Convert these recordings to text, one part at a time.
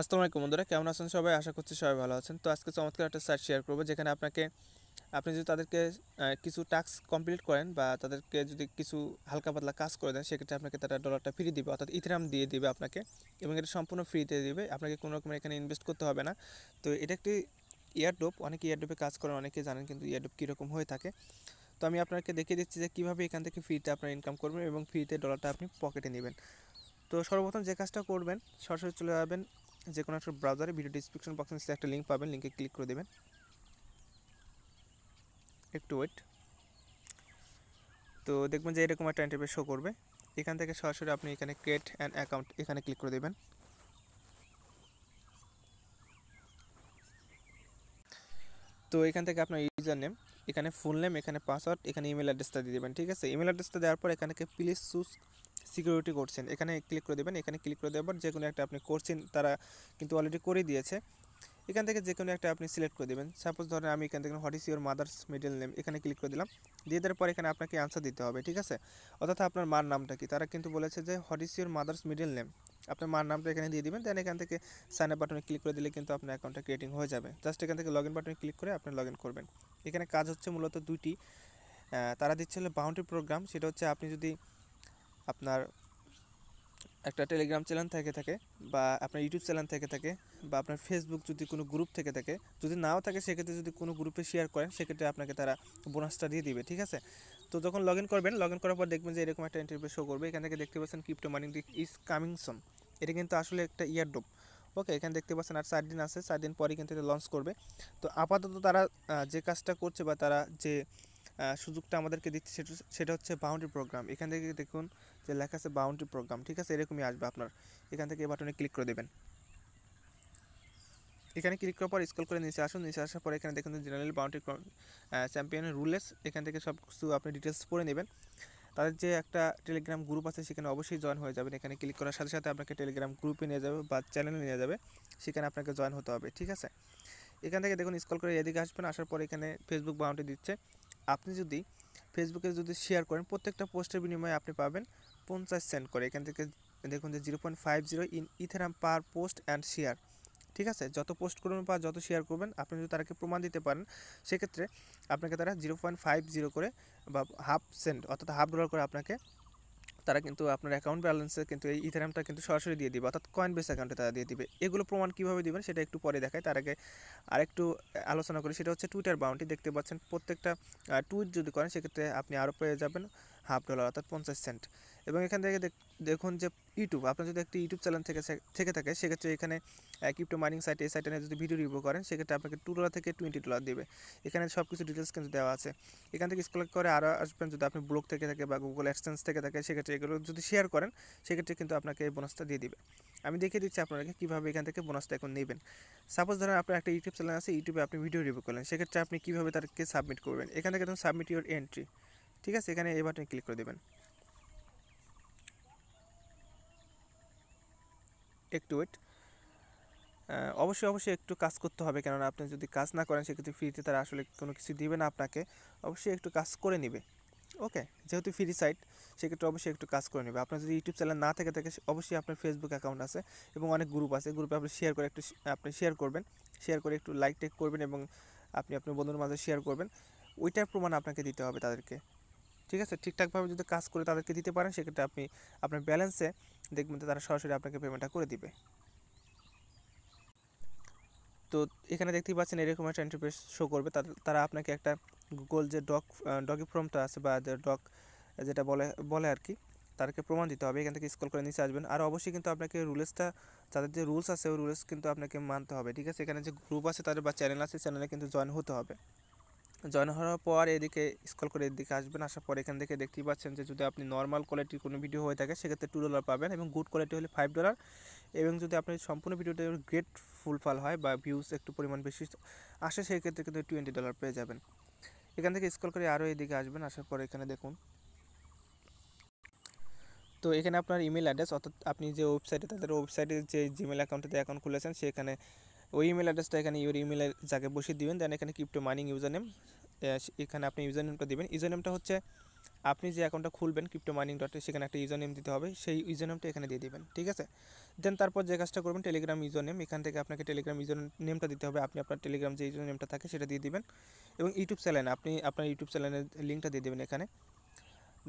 আসসালামু আলাইকুম বন্ধুরা কেমন আছেন সবাই আশা করছি সবাই ভালো আছেন তো আজকে চমৎকার একটা সাইট শেয়ার করবো যেখানে আপনাকে আপনি যদি তাদেরকে কিছু টাস্ক কমপ্লিট করেন বা তাদেরকে যদি কিছু হালকা পাতলা কাজ করে দেন সেক্ষেত্রে আপনাকে তারা ডলারটা ফ্রি দিবে অর্থাৎ ইথেরাম দিয়ে দিবে আপনাকে এবং এটা সম্পূর্ণ ফ্রিতে দিবে আপনাকে কোনো রকমের এখানে ইনভেস্ট করতে হবে না তো এটা একটি ইয়ারডোপ অনেকে ইয়ারডোপে কাজ করেন অনেকে জানেন কিন্তু ইয়ারডোপ কীরকম হয়ে থাকে তো আমি আপনাকে দেখিয়ে দিচ্ছি যে কীভাবে এখান থেকে ফ্রিতে আপনার ইনকাম করবেন এবং ফ্রিতে ডলারটা আপনি পকেটে নেবেন তো সর্বপ্রথম যে কাজটা করবেন সরাসরি চলে যাবেন যে কোনো একটা ব্রাউজারে ভিডিও ডিসক্রিপশন বক্সে নিচে একটা লিঙ্ক পাবেন লিঙ্কে ক্লিক করে দেবেন একটু ওয়েট তো দেখবেন যে এরকম একটা ইন্টারভিউ শো করবে এখান থেকে সরাসরি আপনি এখানে ক্রিয়েট অ্যান্ড অ্যাকাউন্ট এখানে ক্লিক করে দেবেন তো এখান থেকে আপনার ইউজার নেম এখানে ফুল নেম এখানে পাসওয়ার্ড এখানে ইমেল অ্যাড্রেসটা দিয়ে দেবেন ঠিক আছে ইমেল অ্যাড্রেসটা দেওয়ার পর এখানে প্লিজ চুজ সিকিউরিটি করছেন এখানে ক্লিক করে দেবেন এখানে ক্লিক করে দেওয়ার পর যে কোনো একটা আপনি করছেন তারা কিন্তু অলরেডি করে দিয়েছে এখান থেকে যে কোনো একটা আপনি সিলেক্ট করে দেবেন সাপোজ ধরেন আমি এখান থেকে what is your mother's middle name এখানে ক্লিক করে দিলাম দিয়ে দেওয়ার পর এখানে আপনাকে অ্যান্সার দিতে হবে ঠিক আছে অর্থাৎ আপনার মার নামটা কি তারা কিন্তু বলেছে যে what is your mother's middle name আপনার মার নামটা এখানে দিয়ে দেবেন দেন এখান থেকে সাইন আপ বাটনে ক্লিক করে দিলে কিন্তু আপনার অ্যাকাউন্টটা ক্রিয়েটিং হয়ে যাবে জাস্ট এখান থেকে লগ ইন বাটনে ক্লিক করে আপনি লগ ইন করবেন এখানে কাজ হচ্ছে মূলত দুইটি তারা দিচ্ছে হলো বাউন্ডারি প্রোগ্রাম সেটা হচ্ছে আপনি যদি আপনার একটা টেলিগ্রাম চ্যানেল থেকে থাকে বা আপনার ইউটিউব চ্যানেল থেকে থাকে বা আপনার ফেসবুক যদি কোনো গ্রুপ থেকে থাকে যদি নাও থাকে সেক্ষেত্রে যদি কোনো গ্রুপে শেয়ার করেন সেক্ষেত্রে আপনাকে তারা বোনাসটা দিয়ে দিবে ঠিক আছে তো যখন লগ ইন করবেন লগ ইন করার পর দেখবেন যে এরকম একটা ইন্টারভিউ শো করবে এখান থেকে দেখতে পাচ্ছেন crypto money is coming soon এটা কিন্তু আসলে একটা ইয়ারডোপ ওকে এখানে দেখতে পাচ্ছেন আর চার দিন আছে চার দিন পরে কিন্তু এটা লঞ্চ করবে তো আপাতত তারা যে কাজটা করছে বা তারা যে সুযোগটা আমাদেরকে দিচ্ছে সেটা সেটা হচ্ছে বাউন্ডারি প্রোগ্রাম এখান থেকে দেখুন যে লেখা আছে বাউন্ডারি প্রোগ্রাম ঠিক আছে এরকমই আসবে আপনার এখান থেকে এই বাটনে ক্লিক করে দেবেন এখানে ক্লিক করার পর স্কল করে নিচে আসুন নিচে আসার পর এখানে দেখুন জেনারেল বাউন্ডারি চ্যাম্পিয়নের রুলেস এখান থেকে সব কিছু আপনি ডিটেলস পড়ে নেবেন তাদের যে একটা টেলিগ্রাম গ্রুপ আছে সেখানে অবশ্যই জয়েন হয়ে যাবেন এখানে ক্লিক করার সাথে সাথে আপনাকে টেলিগ্রাম গ্রুপে নিয়ে যাবে বা চ্যানেলে নিয়ে যাবে সেখানে আপনাকে জয়েন হতে হবে ঠিক আছে এখান থেকে দেখুন স্কল করে এদিকে আসবেন আসার পর এখানে ফেসবুক বাউন্ডারি দিচ্ছে আপনি যদি ফেসবুকে যদি শেয়ার করেন প্রত্যেকটা পোস্টের বিনিময়ে আপনি পাবেন পঞ্চাশ সেন্ট করে এখান থেকে দেখুন যে zero point five zero in Ethereum per post and share ঠিক আছে যত পোস্ট করবেন বা যত শেয়ার করবেন আপনি যদি তারাকে প্রমাণ দিতে পারেন সেক্ষেত্রে আপনাকে তারা জিরো পয়েন্ট ফাইভ জিরো করে বা হাফ সেন্ট অর্থাৎ হাফ ডলার করে আপনাকে তারা কিন্তু আপনার অ্যাকাউন্ট ব্যালেন্সে কিন্তু এই ইথারামটা কিন্তু সরাসরি দিয়ে দিবে অর্থাৎ কয়েন বেস অ্যাকাউন্টে তারা দিয়ে দিবে এগুলো প্রমাণ কীভাবে দিবেন সেটা একটু পরে দেখায় তার আগে আরেকটু আলোচনা করি সেটা হচ্ছে টুইটার বাউন্টি দেখতে পাচ্ছেন প্রত্যেকটা টুইট যদি করেন সেক্ষেত্রে আপনি আরও পেয়ে যাবেন হাফ ডলার অর্থাৎ পঞ্চাশ সেন্ট এবং এখান থেকে দেখুন যে ইউটিউব আপনার যদি একটি ইউটিউব চ্যানেল থেকে থেকে থাকে সেক্ষেত্রে এখানে ক্রিপ্টো মাইনিং সাইট এই সাইটে যদি ভিডিও রিভিউ করেন সেক্ষেত্রে আপনাকে টু ডলার থেকে টোয়েন্টি ডলার দেবে এখানে সব কিছু ডিটেলস কিন্তু দেওয়া আছে এখান থেকে স্কল করে আরও আসবেন যদি আপনি ব্লগ থেকে থাকে বা গুগল অ্যাডসেন্স থেকে থাকে সেক্ষেত্রে এগুলো যদি শেয়ার করেন সেক্ষেত্রে কিন্তু আপনাকে এই বোনাসটা দিয়ে দিবে আমি দেখিয়ে দিচ্ছি আপনাকে কীভাবে এখান থেকে বোনাসটা এখন নেবেন সাপোজ ধরেন আপনার একটা ইউটিউব চ্যানেল আছে ইউটিউবে আপনি ভিডিও রিভিউ করলেন সেক্ষেত্রে আপনি কীভাবে তাদেরকে সাবমিট করবেন এখান থেকে ধরুন সাবমিট ইউর এন্ট্রি ঠিক আছে এখানে এই বাটনে ক্লিক করে দেবেন একটু ওয়েট অবশ্যই অবশ্যই একটু কাজ করতে হবে কেননা আপনি যদি কাজ না করেন সেক্ষেত্রে ফ্রিতে তারা আসলে কোনো কিছু দিবে না আপনাকে অবশ্যই একটু কাজ করে নেবে ওকে যেহেতু ফ্রি সাইট সেক্ষেত্রে অবশ্যই একটু কাজ করে নেবে আপনার যদি ইউটিউব চ্যানেল না থেকে থাকে অবশ্যই আপনার ফেসবুক অ্যাকাউন্ট আছে এবং অনেক গ্রুপ আছে গ্রুপে আপনি শেয়ার করে একটু আপনি শেয়ার করবেন শেয়ার করে একটু লাইক টেক করবেন এবং আপনি আপনার বন্ধুর মাঝে শেয়ার করবেন ওইটার প্রমাণ আপনাকে দিতে হবে তাদেরকে ঠিক আছে ঠিকঠাকভাবে যদি কাজ করে তাদেরকে দিতে পারেন সেক্ষেত্রে আপনি আপনার ব্যালেন্সে দেখবেন তারা সরাসরি আপনাকে পেমেন্টটা করে দিবে তো এখানে দেখতেই পাচ্ছেন এরকম একটা ইন্টারফেস শো করবে তারা আপনাকে একটা গুগল যে ডক ডকি ফর্মটা আছে বা ডক যেটা বলে বলে আর কি তাদেরকে প্রমাণ দিতে হবে এখান থেকে স্কল করে নিচে আসবেন আর অবশ্যই কিন্তু আপনাকে রুলসটা তাদের যে রুলস আছে ওই রুলস কিন্তু আপনাকে মানতে হবে ঠিক আছে এখানে যে গ্রুপ আছে তাদের বা চ্যানেল আছে চ্যানেলে কিন্তু জয়েন হতে হবে জয়েন হওয়ার পর এদিকে স্কল করে এদিকে আসবেন আসার পর এখান থেকে দেখতেই পাচ্ছেন যে যদি আপনি নর্মাল কোয়ালিটির কোনো ভিডিও হয়ে থাকে সেক্ষেত্রে টু ডলার পাবেন এবং গুড কোয়ালিটি হলে ফাইভ ডলার এবং যদি আপনি সম্পূর্ণ ভিডিওটা গ্রেট ফুলফাল হয় বা ভিউজ একটু পরিমাণ বেশি আসে সেক্ষেত্রে কিন্তু টোয়েন্টি ডলার পেয়ে যাবেন এখান থেকে স্কল করে আরও এদিকে আসবেন আসার পর এখানে দেখুন তো এখানে আপনার ইমেল অ্যাড্রেস অর্থাৎ আপনি যে ওয়েবসাইটে তাদের ওয়েবসাইটে যে জিমেল অ্যাকাউন্টে অ্যাকাউন্ট খুলেছেন সেখানে ওই ইমেল অ্যাড্রেসটা এখানে ইউর ইমেলে যাকে বসিয়ে দিবেন দেন এখানে ক্রিপ্টো মাইনিং ইউজার নেম এখানে আপনি ইউজার নেমটা দেবেন ইউজার নেমটা হচ্ছে আপনি যে অ্যাকাউন্টটা খুলবেন ক্রিপ্টো মাইনিং ডটে সেখানে একটা ইউজার নেম দিতে হবে সেই ইউজার নেমটা এখানে দিয়ে দেবেন ঠিক আছে দেন তারপর যে কাজটা করবেন টেলিগ্রাম ইউজার নেম এখান থেকে আপনাকে টেলিগ্রাম ইউজার নেমটা দিতে হবে আপনি আপনার টেলিগ্রাম যে ইউজার নেমটা থাকে সেটা দিয়ে দেবেন এবং ইউটিউব চ্যানেল আপনি আপনার ইউটিউব চ্যানেলের লিঙ্কটা দিয়ে দেবেন এখানে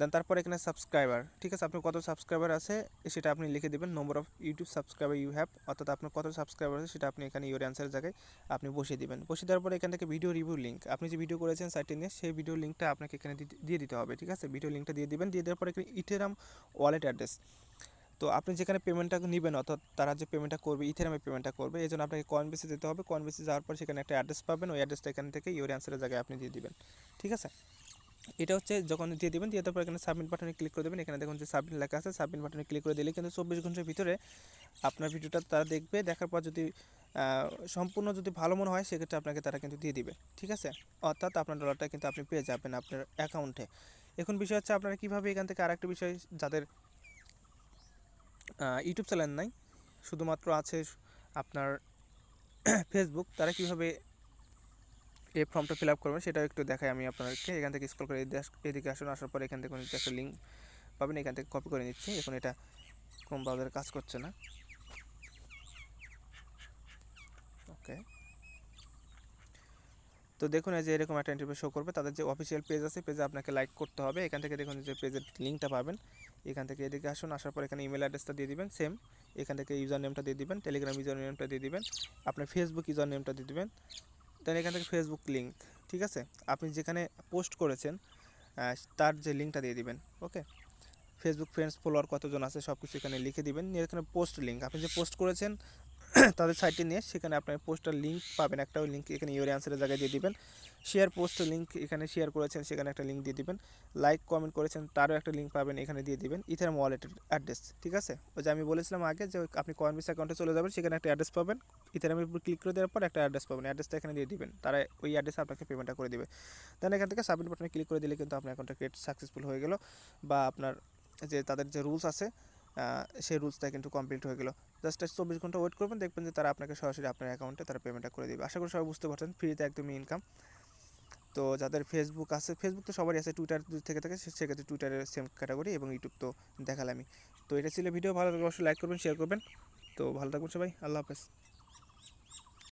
দেন তারপর এখানে সাবস্ক্রাইবার ঠিক আছে আপনি কত সাবস্ক্রাইবার আছে সেটা আপনি লিখে দেবেন number of YouTube subscriber you have অর্থাৎ আপনার কত সাবস্ক্রাইবার আছে সেটা আপনি এখানে ইউর অ্যান্সারের জায়গায় আপনি বসিয়ে দেবেন বসিয়ে দেওয়ার পর এখান থেকে ভিডিও রিভিউ লিঙ্ক আপনি যে ভিডিও করেছেন সাইটে নিয়ে সেই ভিডিও লিঙ্কটা আপনাকে এখানে দিয়ে দিতে হবে ঠিক আছে ভিডিও লিঙ্কটা দিয়ে দেবেন দিয়ে দেওয়ার পর এখানে ইথেরাম ওয়ালেট অ্যাড্রেস তো আপনি যেখানে পেমেন্টটা নেবেন অর্থাৎ তারা যে পেমেন্টটা করবে ইথেরামে পেমেন্টটা করবে এই জন্য আপনাকে কয়েন বেসে যেতে হবে কয়েন বেসে যাওয়ার পর সেখানে একটা অ্যাড্রেস পাবেন ওই অ্যাড্রেসটা এখান থেকে ইউর অ্যান্সারের জায়গায় আপনি দিয়ে দেবেন ঠিক আছে এটা হচ্ছে যখন দিয়ে দেবেন দিয়ে তারপর এখানে সাবমিট বাটনে ক্লিক করে দেবেন এখানে দেখুন যে সাবমিট লেখা আছে সাবমিট বাটনে ক্লিক করে দিলে কিন্তু চব্বিশ ঘন্টার ভিতরে আপনার ভিডিওটা তারা দেখবে দেখার পর যদি সম্পূর্ণ যদি ভালো মনে হয় সেক্ষেত্রে আপনাকে তারা কিন্তু দিয়ে দিবে ঠিক আছে অর্থাৎ আপনার ডলারটা কিন্তু আপনি পেয়ে যাবেন আপনার অ্যাকাউন্টে এখন বিষয় হচ্ছে আপনারা কীভাবে এখান থেকে একটা বিষয় যাদের ইউটিউব চ্যানেল নাই শুধুমাত্র আছে আপনার ফেসবুক তারা কীভাবে এই ফর্মটা ফিল আপ করবেন সেটাও একটু দেখাই আমি আপনাদেরকে এখান থেকে স্কল করে এদিকে আসুন আসার পরে এখান থেকে কোনো একটা লিঙ্ক পাবেন এখান থেকে কপি করে নিচ্ছি এখন এটা ক্রোম ব্রাউজারে কাজ করছে না ওকে তো দেখুন যে এরকম একটা ইন্টারভিউ শো করবে তাদের যে অফিসিয়াল পেজ আছে পেজে আপনাকে লাইক করতে হবে এখান থেকে দেখুন যে পেজের লিঙ্কটা পাবেন এখান থেকে এদিকে আসুন আসার পর এখানে ইমেল অ্যাড্রেসটা দিয়ে দিবেন সেম এখান থেকে ইউজার নেমটা দিয়ে দিবেন টেলিগ্রাম ইউজার নেমটা দিয়ে দিবেন আপনার ফেসবুক ইউজার নেমটা দিয়ে দিবেন দেন এখান থেকে ফেসবুক লিঙ্ক ঠিক আছে আপনি যেখানে পোস্ট করেছেন তার যে লিঙ্কটা দিয়ে দিবেন ওকে ফেসবুক ফ্রেন্ডস ফলোয়ার কতজন আছে সব কিছু এখানে লিখে দিবেন এখানে পোস্ট লিঙ্ক আপনি যে পোস্ট করেছেন তাদের সাইটটি নিয়ে সেখানে আপনার পোস্টার লিঙ্ক পাবেন একটা ওই লিঙ্ক এখানে ইউর অ্যান্সারের জায়গায় দিয়ে দিবেন শেয়ার পোস্টের লিঙ্ক এখানে শেয়ার করেছেন সেখানে একটা লিঙ্ক দিয়ে দিবেন লাইক কমেন্ট করেছেন তারও একটা লিঙ্ক পাবেন এখানে দিয়ে দিবেন ইথারাম ওয়ালেটের অ্যাড্রেস ঠিক আছে ওই যে আমি বলেছিলাম আগে যে আপনি কয়েনবিস অ্যাকাউন্টে চলে যাবেন সেখানে একটা অ্যাড্রেস পাবেন ইথারামের আমি ক্লিক করে দেওয়ার পর একটা অ্যাড্রেস পাবেন অ্যাড্রেসটা এখানে দিয়ে দিবেন তারা ওই অ্যাড্রেসে আপনাকে পেমেন্টটা করে দেবে দেন এখান থেকে সাবমিট বাটনে ক্লিক করে দিলে কিন্তু আপনার অ্যাকাউন্টটা ক্রিয়েট সাকসেসফুল হয়ে গেল বা আপনার যে তাদের যে রুলস আছে সেই রুলসটা কিন্তু কমপ্লিট হয়ে গেল জাস্ট চব্বিশ ঘন্টা ওয়েট করবেন দেখবেন যে তারা আপনাকে সরাসরি আপনার অ্যাকাউন্টে তারা পেমেন্টটা করে দেবে আশা করি সবাই বুঝতে পারছেন ফ্রিতে একদমই ইনকাম তো যাদের ফেসবুক আছে ফেসবুক তো সবারই আছে টুইটার থেকে থাকে সেক্ষেত্রে টুইটারের সেম ক্যাটাগরি এবং ইউটিউব তো দেখালামই তো এটা ছিল ভিডিও ভালো লাগলে অবশ্যই লাইক করবেন শেয়ার করবেন তো ভালো থাকবেন সবাই আল্লাহ হাফেজ